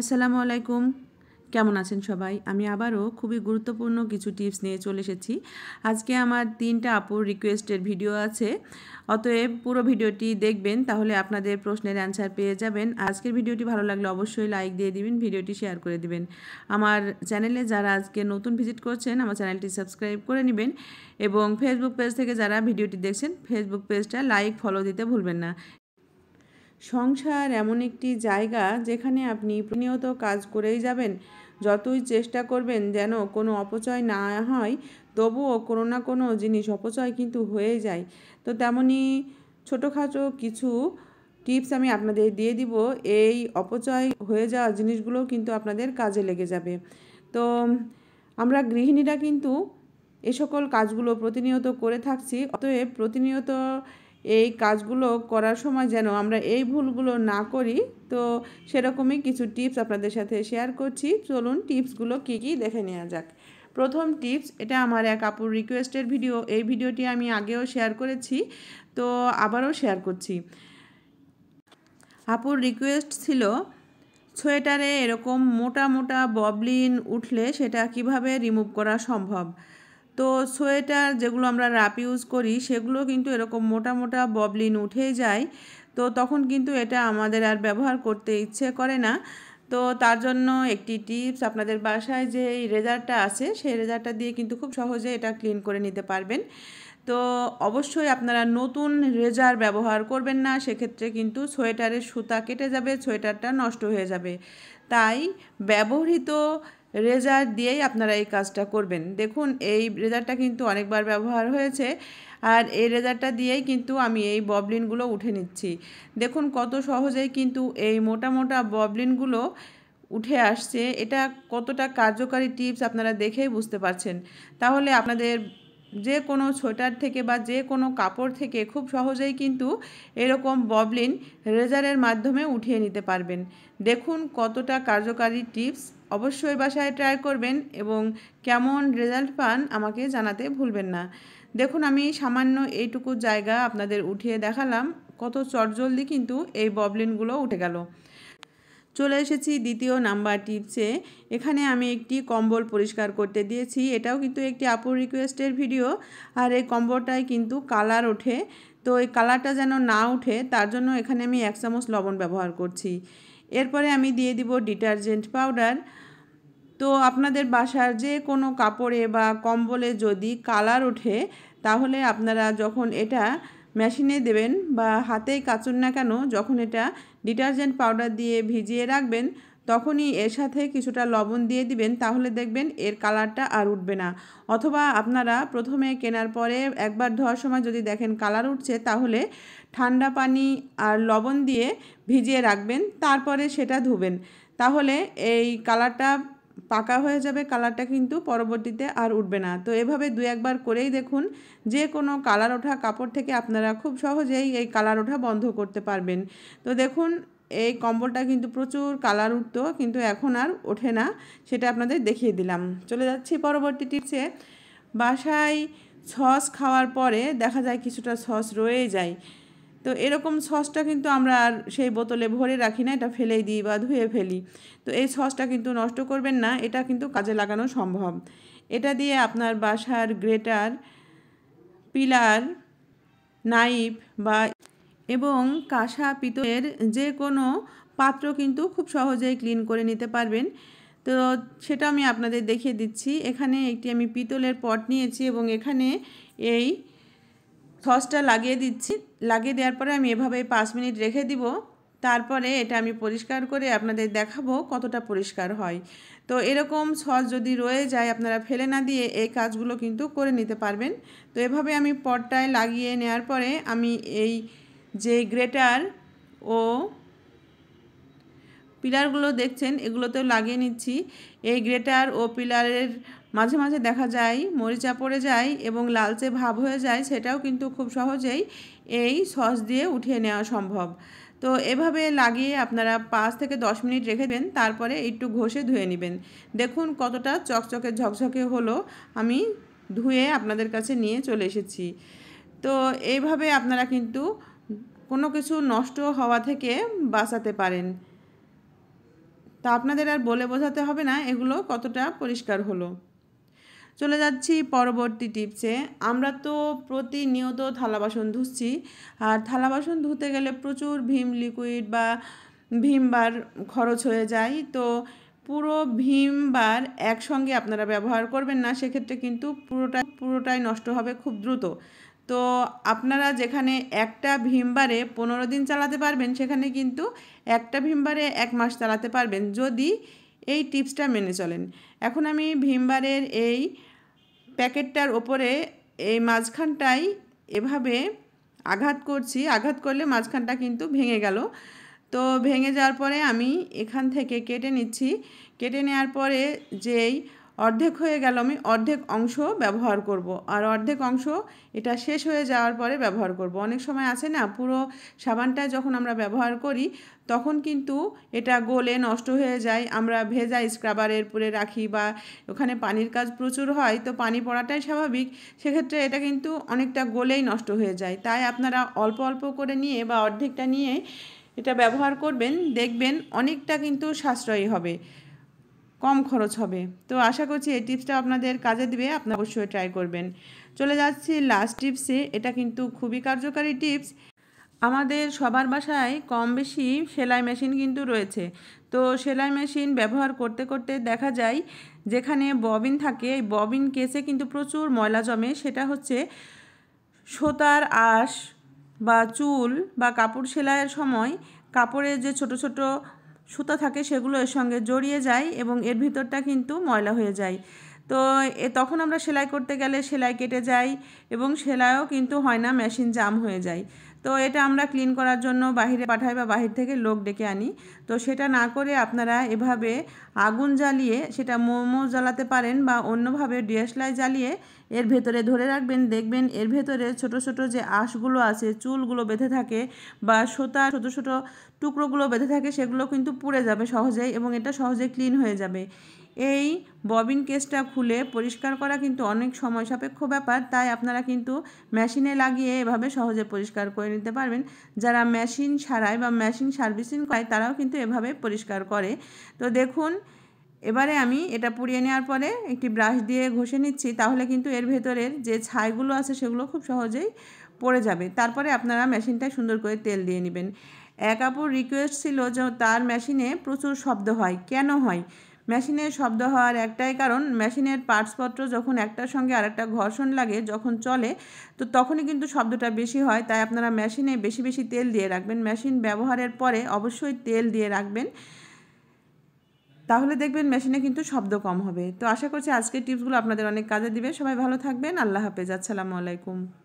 আসসালামু আলাইকুম কেমন আছেন সবাই আমি আবারও খুবই গুরুত্বপূর্ণ কিছু টিপস নিয়ে চলে এসেছি আজকে আমার তিনটা আপুর রিকোয়েস্টের ভিডিও আছে অতএব পুরো ভিডিওটি দেখবেন তাহলে আপনাদের প্রশ্নের অ্যান্সার পেয়ে যাবেন আজকের ভিডিওটি ভালো লাগলে অবশ্যই লাইক দিয়ে দিবেন ভিডিওটি শেয়ার করে দিবেন আমার চ্যানেলে যারা আজকে নতুন ভিজিট করছেন আমার চ্যানেলটি সাবস্ক্রাইব করে নেবেন এবং ফেসবুক পেজ থেকে যারা ভিডিওটি দেখছেন ফেসবুক পেজটা লাইক ফলো দিতে ভুলবেন না সংসার এমন একটি জায়গা যেখানে আপনি প্রতিনিয়ত কাজ করেই যাবেন যতই চেষ্টা করবেন যেন কোনো অপচয় না হয় তবুও কোনো না কোনো জিনিস অপচয় কিন্তু হয়ে যায় তো তেমনই ছোটোখাটো কিছু টিপস আমি আপনাদের দিয়ে দিব এই অপচয় হয়ে যাওয়া জিনিসগুলো কিন্তু আপনাদের কাজে লেগে যাবে তো আমরা গৃহিণীরা কিন্তু এ সকল কাজগুলো প্রতিনিয়ত করে থাকছি অতএব প্রতিনিয়ত এই কাজগুলো করার সময় যেন আমরা এই ভুলগুলো না করি তো সেরকমই কিছু টিপস আপনাদের সাথে শেয়ার করছি চলুন টিপসগুলো কী কী দেখে নেওয়া যাক প্রথম টিপস এটা আমার এক আপুর রিকোয়েস্টের ভিডিও এই ভিডিওটি আমি আগেও শেয়ার করেছি তো আবারও শেয়ার করছি আপুর রিকোয়েস্ট ছিল সোয়েটারে এরকম মোটা মোটা ববলিন উঠলে সেটা কিভাবে রিমুভ করা সম্ভব তো সোয়েটার যেগুলো আমরা র্যাপ ইউজ করি সেগুলো কিন্তু এরকম মোটা মোটা ববলিন উঠে যায় তো তখন কিন্তু এটা আমাদের আর ব্যবহার করতে ইচ্ছে করে না তো তার জন্য একটি টিপস আপনাদের বাসায় যে রেজারটা আছে সেই রেজারটা দিয়ে কিন্তু খুব সহজে এটা ক্লিন করে নিতে পারবেন তো অবশ্যই আপনারা নতুন রেজার ব্যবহার করবেন না সেক্ষেত্রে কিন্তু সোয়েটারের সুতা কেটে যাবে সোয়েটারটা নষ্ট হয়ে যাবে তাই ব্যবহৃত রেজার দিয়েই আপনারা এই কাজটা করবেন দেখুন এই রেজারটা কিন্তু অনেকবার ব্যবহার হয়েছে আর এই রেজারটা দিয়েই কিন্তু আমি এই ববলিনগুলো উঠে নিচ্ছি দেখুন কত সহজেই কিন্তু এই মোটা মোটা ববলিনগুলো উঠে আসছে এটা কতটা কার্যকারী টিপস আপনারা দেখেই বুঝতে পারছেন তাহলে আপনাদের যে কোনো সোয়েটার থেকে বা যে কোনো কাপড় থেকে খুব সহজেই কিন্তু এরকম ববলিন রেজারের মাধ্যমে উঠিয়ে নিতে পারবেন দেখুন কতটা কার্যকারী টিপস অবশ্যই বাসায় ট্রাই করবেন এবং কেমন রেজাল্ট পান আমাকে জানাতে ভুলবেন না দেখুন আমি সামান্য এইটুকু জায়গা আপনাদের উঠিয়ে দেখালাম কত চটজলদি কিন্তু এই ববলিনগুলো উঠে গেল চলে এসেছি দ্বিতীয় নাম্বার টিপসে এখানে আমি একটি কম্বল পরিষ্কার করতে দিয়েছি এটাও কিন্তু একটি আপুর রিকোয়েস্টের ভিডিও আর এই কম্বলটায় কিন্তু কালার ওঠে তো এই কালারটা যেন না উঠে তার জন্য এখানে আমি এক চামচ লবণ ব্যবহার করছি এরপরে আমি দিয়ে দিব ডিটারজেন্ট পাউডার তো আপনাদের বাসার যে কোনো কাপড়ে বা কম্বলে যদি কালার ওঠে তাহলে আপনারা যখন এটা মেশিনে দেবেন বা হাতেই কাচুন না কেন যখন এটা ডিটারজেন্ট পাউডার দিয়ে ভিজিয়ে রাখবেন তখনই এর সাথে কিছুটা লবণ দিয়ে দিবেন তাহলে দেখবেন এর কালারটা আর উঠবে না অথবা আপনারা প্রথমে কেনার পরে একবার ধোয়ার সময় যদি দেখেন কালার উঠছে তাহলে ঠান্ডা পানি আর লবণ দিয়ে ভিজিয়ে রাখবেন তারপরে সেটা ধুবেন তাহলে এই কালারটা পাকা হয়ে যাবে কালারটা কিন্তু পরবর্তীতে আর উঠবে না তো এভাবে দু একবার করেই দেখুন যে কোনো কালার ওঠা কাপড় থেকে আপনারা খুব সহজেই এই কালার ওঠা বন্ধ করতে পারবেন তো দেখুন এই কম্বলটা কিন্তু প্রচুর কালার উঠতো কিন্তু এখন আর ওঠে না সেটা আপনাদের দেখিয়ে দিলাম চলে যাচ্ছি পরবর্তী টিপসে বাসায় সস খাওয়ার পরে দেখা যায় কিছুটা সস রয়ে যায় তো এরকম সসটা কিন্তু আমরা আর সেই বোতলে ভরে রাখি না এটা ফেলেই দিই বা ধুয়ে ফেলি তো এই সসটা কিন্তু নষ্ট করবেন না এটা কিন্তু কাজে লাগানো সম্ভব এটা দিয়ে আপনার বাসার গ্রেটার পিলার নাইফ বা এবং কাঁসা পিতলের যে কোনো পাত্র কিন্তু খুব সহজেই ক্লিন করে নিতে পারবেন তো সেটা আমি আপনাদের দেখিয়ে দিচ্ছি এখানে একটি আমি পিতলের পট নিয়েছি এবং এখানে এই সসটা লাগিয়ে দিচ্ছি লাগিয়ে দেওয়ার পরে আমি এভাবে পাঁচ মিনিট রেখে দিব তারপরে এটা আমি পরিষ্কার করে আপনাদের দেখাবো কতটা পরিষ্কার হয় তো এরকম সস যদি রয়ে যায় আপনারা ফেলে না দিয়ে এই কাজগুলো কিন্তু করে নিতে পারবেন তো এভাবে আমি পটটায় লাগিয়ে নেওয়ার পরে আমি এই যে গ্রেটার ও পিলারগুলো দেখছেন এগুলোতেও লাগিয়ে নিচ্ছি এই গ্রেটার ও পিলারের মাঝে মাঝে দেখা যায় মরিচা পড়ে যায় এবং লালচে ভাব হয়ে যায় সেটাও কিন্তু খুব সহজেই এই সস দিয়ে উঠিয়ে নেওয়া সম্ভব তো এভাবে লাগিয়ে আপনারা পাঁচ থেকে দশ মিনিট রেখে দেবেন তারপরে একটু ঘষে ধুয়ে নেবেন দেখুন কতটা চকচকে ঝকঝকে হলো আমি ধুয়ে আপনাদের কাছে নিয়ে চলে এসেছি তো এইভাবে আপনারা কিন্তু কোনো কিছু নষ্ট হওয়া থেকে বাঁচাতে পারেন তা আপনাদের আর বলে বোঝাতে হবে না এগুলো কতটা পরিষ্কার হলো চলে যাচ্ছি পরবর্তী টিপসে আমরা তো প্রতিনিয়ত থালা বাসন ধুচ্ছি আর থালা বাসন ধুতে গেলে প্রচুর ভীম লিকুইড বা ভীম বার খরচ হয়ে যায় তো পুরো ভীম বার একসঙ্গে আপনারা ব্যবহার করবেন না সেক্ষেত্রে কিন্তু পুরোটাই পুরোটাই নষ্ট হবে খুব দ্রুত তো আপনারা যেখানে একটা ভিমবারে পনেরো দিন চালাতে পারবেন সেখানে কিন্তু একটা ভিমবারে এক মাস চালাতে পারবেন যদি এই টিপসটা মেনে চলেন এখন আমি ভিমবারের এই প্যাকেটটার ওপরে এই মাঝখানটাই এভাবে আঘাত করছি আঘাত করলে মাঝখানটা কিন্তু ভেঙে গেল তো ভেঙে যাওয়ার পরে আমি এখান থেকে কেটে নিচ্ছি কেটে নেওয়ার পরে যেই অর্ধেক হয়ে গেল আমি অর্ধেক অংশ ব্যবহার করব। আর অর্ধেক অংশ এটা শেষ হয়ে যাওয়ার পরে ব্যবহার করব। অনেক সময় আছে না পুরো সাবানটা যখন আমরা ব্যবহার করি তখন কিন্তু এটা গোলে নষ্ট হয়ে যায় আমরা ভেজা স্ক্রাবারের পরে রাখি বা ওখানে পানির কাজ প্রচুর হয় তো পানি পড়াটাই স্বাভাবিক সেক্ষেত্রে এটা কিন্তু অনেকটা গোলেই নষ্ট হয়ে যায় তাই আপনারা অল্প অল্প করে নিয়ে বা অর্ধেকটা নিয়ে এটা ব্যবহার করবেন দেখবেন অনেকটা কিন্তু সাশ্রয়ী হবে কম খরচ হবে তো আশা করছি এই টিপসটা আপনাদের কাজে দিবে আপনি অবশ্যই ট্রাই করবেন চলে যাচ্ছি লাস্ট টিপসে এটা কিন্তু খুবই কার্যকারী টিপস আমাদের সবার বাসায় কম বেশি সেলাই মেশিন কিন্তু রয়েছে তো সেলাই মেশিন ব্যবহার করতে করতে দেখা যায় যেখানে ববিন থাকে এই ববিন কেসে কিন্তু প্রচুর ময়লা জমে সেটা হচ্ছে সোতার আঁশ বা চুল বা কাপড় সেলাইয়ের সময় কাপড়ের যে ছোট ছোট সুতা থাকে সেগুলো এর সঙ্গে জড়িয়ে যায় এবং এর ভিতরটা কিন্তু ময়লা হয়ে যায় তো তখন আমরা সেলাই করতে গেলে সেলাই কেটে যায় এবং সেলাইও কিন্তু হয় না মেশিন জাম হয়ে যায় তো এটা আমরা ক্লিন করার জন্য বাহিরে পাঠাই বা বাহির থেকে লোক ডেকে আনি তো সেটা না করে আপনারা এভাবে আগুন জ্বালিয়ে সেটা মোমো জ্বালাতে পারেন বা অন্যভাবে ডিএসলাই জ্বালিয়ে এর ভেতরে ধরে রাখবেন দেখবেন এর ভেতরে ছোট ছোট যে আঁশগুলো আছে চুলগুলো বেঁধে থাকে বা সোতা ছোট ছোট টুকরোগুলো বেঁধে থাকে সেগুলো কিন্তু পুড়ে যাবে সহজেই এবং এটা সহজে ক্লিন হয়ে যাবে এই ববিন কেসটা খুলে পরিষ্কার করা কিন্তু অনেক সময় সাপেক্ষ ব্যাপার তাই আপনারা কিন্তু মেশিনে লাগিয়ে এভাবে সহজে পরিষ্কার করে নিতে পারবেন যারা মেশিন সারায় বা মেশিন সার্ভিসিং করায় তারাও কিন্তু এভাবে পরিষ্কার করে তো দেখুন এবারে আমি এটা পুড়িয়ে নেওয়ার পরে একটি ব্রাশ দিয়ে ঘষে নিচ্ছি তাহলে কিন্তু এর ভেতরের যে ছাইগুলো আছে সেগুলো খুব সহজেই পড়ে যাবে তারপরে আপনারা মেশিনটা সুন্দর করে তেল দিয়ে নেবেন এক আপুর রিকোয়েস্ট ছিল যে তার মেশিনে প্রচুর শব্দ হয় কেন হয় মেশিনের শব্দ হওয়ার একটাই কারণ মেশিনের পার্টসপত্র যখন একটার সঙ্গে আরেকটা ঘর্ষণ লাগে যখন চলে তো তখনই কিন্তু শব্দটা বেশি হয় তাই আপনারা মেশিনে বেশি বেশি তেল দিয়ে রাখবেন মেশিন ব্যবহারের পরে অবশ্যই তেল দিয়ে রাখবেন তাহলে দেখবেন মেশিনে কিন্তু শব্দ কম হবে তো আশা করছি আজকের টিপসগুলো আপনাদের অনেক কাজে দিবে সবাই ভালো থাকবেন আল্লাহ হাফেজ আসসালামু আলাইকুম